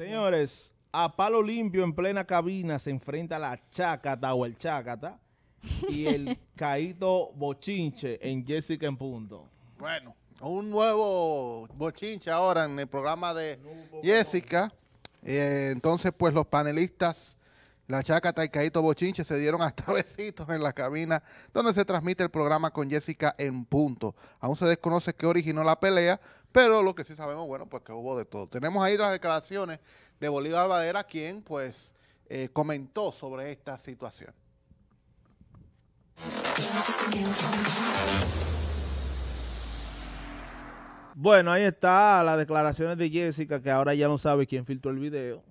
Señores, a palo limpio en plena cabina se enfrenta la Chácata o el Chácata y el caído Bochinche en Jessica en punto. Bueno, un nuevo Bochinche ahora en el programa de Jessica. Eh, entonces, pues los panelistas, la Chácata y caído Bochinche se dieron hasta besitos en la cabina donde se transmite el programa con Jessica en punto. Aún se desconoce qué originó la pelea, pero lo que sí sabemos, bueno, pues que hubo de todo. Tenemos ahí las declaraciones de Bolívar Badera, quien pues eh, comentó sobre esta situación. Bueno, ahí está las declaraciones de Jessica, que ahora ya no sabe quién filtró el video.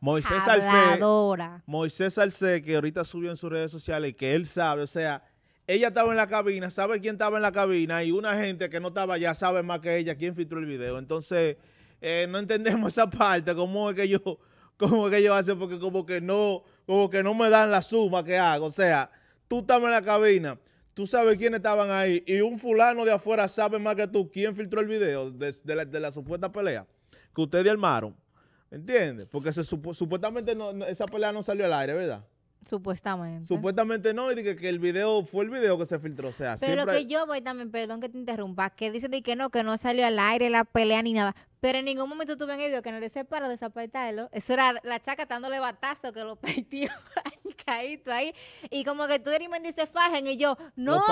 Moisés Salcedo. Moisés Salcé, que ahorita subió en sus redes sociales, que él sabe, o sea, ella estaba en la cabina, sabe quién estaba en la cabina y una gente que no estaba allá sabe más que ella quién filtró el video. Entonces, eh, no entendemos esa parte, cómo es que yo, cómo es que yo hace, porque como que no, como que no me dan la suma que hago. O sea, tú estabas en la cabina, tú sabes quiénes estaban ahí y un fulano de afuera sabe más que tú quién filtró el video de, de, la, supuesta pelea que ustedes armaron. ¿Entiendes? Porque se, supuestamente no, esa pelea no salió al aire, ¿verdad? Supuestamente. Supuestamente no, y dije que, el video fue el video que se filtró. O sea, Pero que yo voy también, perdón que te interrumpa, que dice de que no, que no salió al aire la pelea ni nada. Pero en ningún momento tuve en el video que no le separo para desapartarlo. Eso era la chaca dándole batazo que lo perdió ahí. Y como que tú Arimendi se fajen y yo, no,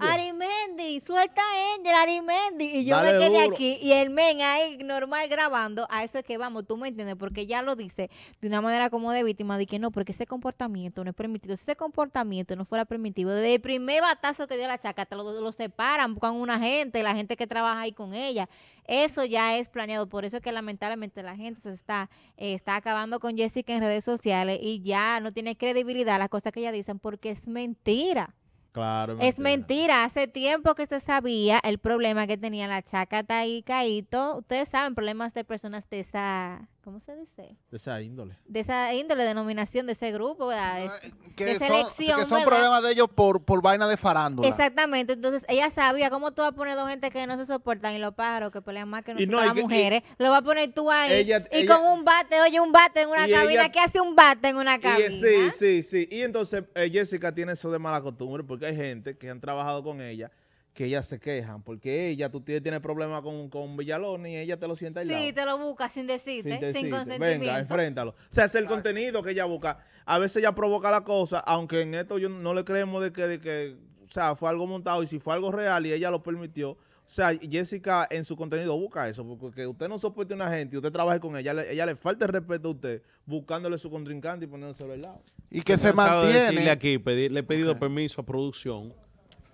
Arimendi, suelta a Angel, Arimendi. Y yo me quedé aquí y el men ahí normal grabando. A eso es que vamos, tú me entiendes, porque ya lo dice de una manera como de víctima, de que no, porque ese comportamiento no es permitido. Si ese comportamiento no fuera permitido, desde el primer batazo que dio la chaca, te lo, lo separan, con una gente, la gente que trabaja ahí con ella. Eso ya es planeado, por eso es que lamentablemente la gente se está, eh, está acabando con Jessica en redes sociales y ya no tiene credibilidad las cosas que ella dicen porque es mentira. Claro, Es mentira, hace tiempo que se sabía el problema que tenía la chacata y Caíto. Ustedes saben, problemas de personas de esa ¿cómo se dice? De esa índole. De esa índole, denominación de ese grupo, ah, eh, que son, problemas de ellos por, por vaina de farándula. Exactamente, entonces ella sabía cómo tú vas a poner dos gente que no se soportan y los pájaros que pelean más que nosotros no, las mujeres, lo vas a poner tú ahí. y con un bate, oye, un bate en una cabina, ¿qué hace un bate en una cabina? sí, sí, sí. Y entonces eh, Jessica tiene eso de mala costumbre porque hay gente que han trabajado con ella que ella se quejan, porque ella, tú tiene problemas con, con Villalón y ella te lo sienta al lado. Sí, te lo busca sin decirte, sin, consentimiento. Venga, enfréntalo. O sea, es el contenido que ella busca. A veces ella provoca la cosa, aunque en esto yo no le creemos de que, de que, o sea, fue algo montado y si fue algo real y ella lo permitió. O sea, Jessica en su contenido busca eso, porque usted no soporte a una gente usted trabaje con ella, ella le falta el respeto a usted, buscándole su contrincante y poniéndose al lado. Y que, se mantiene. Aquí, le he pedido permiso a producción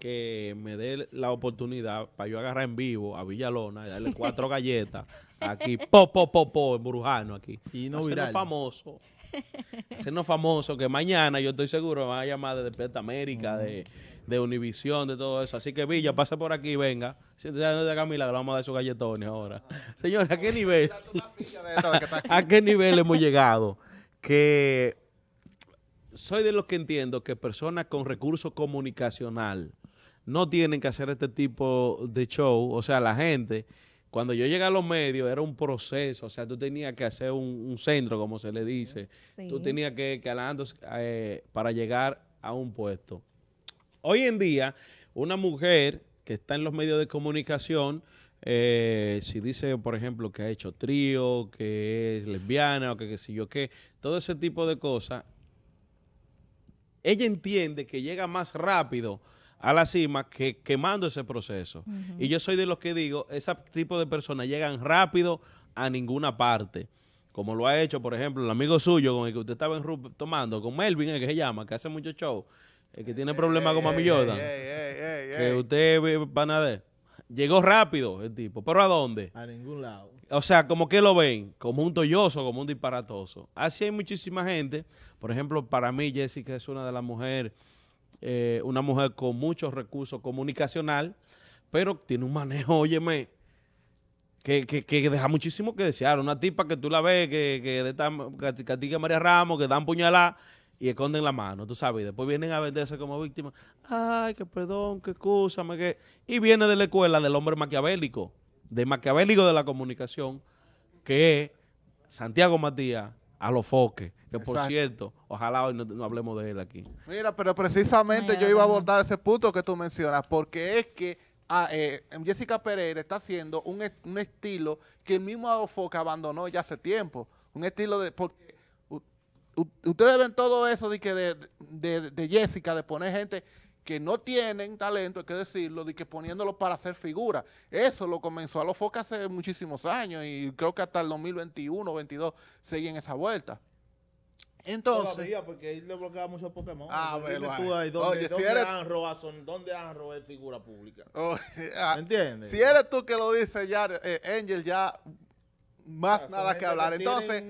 que me dé la oportunidad para yo agarrar en vivo a Villalona y darle cuatro galletas aquí, po, po, po, po, en Burujano aquí. Y no famoso. Hacernos famoso que mañana yo estoy seguro me van a llamar de Despierta América, de, Univisión, de todo eso. Así que Villa, pase por aquí, venga. Si te de Camila, le vamos a dar sus galletones ahora. Ah. Señores, ¿a qué nivel? ¿A qué nivel hemos llegado? Que soy de los que entiendo que personas con recursos comunicacional no tienen que hacer este tipo de show. O sea, la gente, cuando yo llegué a los medios, era un proceso. O sea, tú tenías que hacer un, centro, como se le dice. Tú tenías que calando eh, para llegar a un puesto. Hoy en día, una mujer que está en los medios de comunicación, eh, si dice, por ejemplo, que ha hecho trío, que es lesbiana o que qué sé yo qué, todo ese tipo de cosas, ella entiende que llega más rápido a la cima que quemando ese proceso. Y yo soy de los que digo, ese tipo de personas llegan rápido a ninguna parte. Como lo ha hecho, por ejemplo, el amigo suyo con el que usted estaba en tomando, con Melvin, el que se llama, que hace mucho show, el que tiene problemas con Mami Jordan. que usted ve panader. Llegó rápido el tipo, pero ¿a dónde? A ningún lado. O sea, como que lo ven, como un toyoso, como un disparatoso. Así hay muchísima gente. Por ejemplo, para mí, Jessica es una de las mujeres eh, una mujer con muchos recursos comunicacional, pero tiene un manejo, óyeme, que, deja muchísimo que desear. Una tipa que tú la ves, que, que, de María Ramos, que dan puñalada y esconden la mano, tú sabes, después vienen a venderse como víctima Ay, qué perdón, qué excusa. que... Y viene de la escuela del hombre maquiavélico, de maquiavélico de la comunicación, que es Santiago Matías a los foques. Que por cierto, ojalá hoy no, hablemos de él aquí. Mira, pero precisamente yo iba a abordar ese punto que tú mencionas, porque es que ah, eh, Jessica Pereira está haciendo un, estilo que el mismo Alofoca abandonó ya hace tiempo. Un estilo de... Porque ustedes ven todo eso de, que de, Jessica, de poner gente que no tienen talento, hay que decirlo, de que poniéndolo para hacer figura. Eso lo comenzó a los hace muchísimos años y creo que hasta el 2021 o 22 siguen esa vuelta. Entonces. porque él le bloqueaba muchos Pokémon. Ah, bueno. Oye, si eres. ¿Dónde figura pública? Ah, entiendes? Si eres tú que lo dices ya, eh, Angel, ya más ah, nada que hablar. entonces,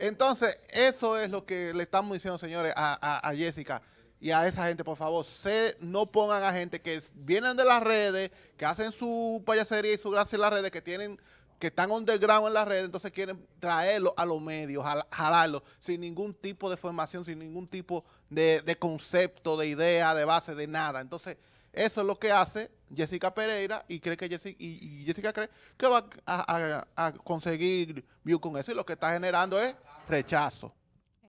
entonces, eso es lo que le estamos diciendo, señores, a, Jessica y a esa gente, por favor, se, no pongan a gente que vienen de las redes, que hacen su payasería y su gracia en las redes, que tienen que están underground en las redes, entonces quieren traerlo a los medios, jalarlo, sin ningún tipo de formación, sin ningún tipo de, concepto, de idea, de base, de nada. Entonces, eso es lo que hace Jessica Pereira y cree que Jessica, y, Jessica cree que va a, a conseguir view con eso y lo que está generando es rechazo.